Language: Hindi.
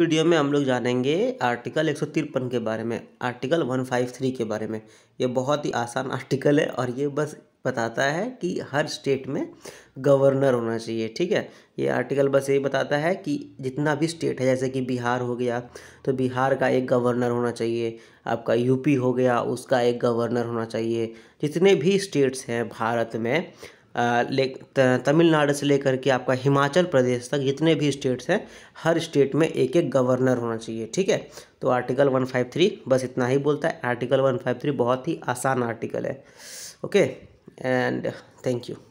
वीडियो में हम लोग जानेंगे आर्टिकल एक के बारे में आर्टिकल 153 के बारे में ये बहुत ही आसान आर्टिकल है और ये बस बताता है कि हर स्टेट में गवर्नर होना चाहिए ठीक है ये आर्टिकल बस यही बताता है कि जितना भी स्टेट है जैसे कि बिहार हो गया तो बिहार का एक गवर्नर होना चाहिए आपका यूपी हो गया उसका एक गवर्नर होना चाहिए जितने भी स्टेट्स हैं भारत में ले तमिलनाडु से लेकर के आपका हिमाचल प्रदेश तक जितने भी स्टेट्स हैं हर स्टेट में एक एक गवर्नर होना चाहिए ठीक है तो आर्टिकल 153 बस इतना ही बोलता है आर्टिकल 153 बहुत ही आसान आर्टिकल है ओके एंड थैंक यू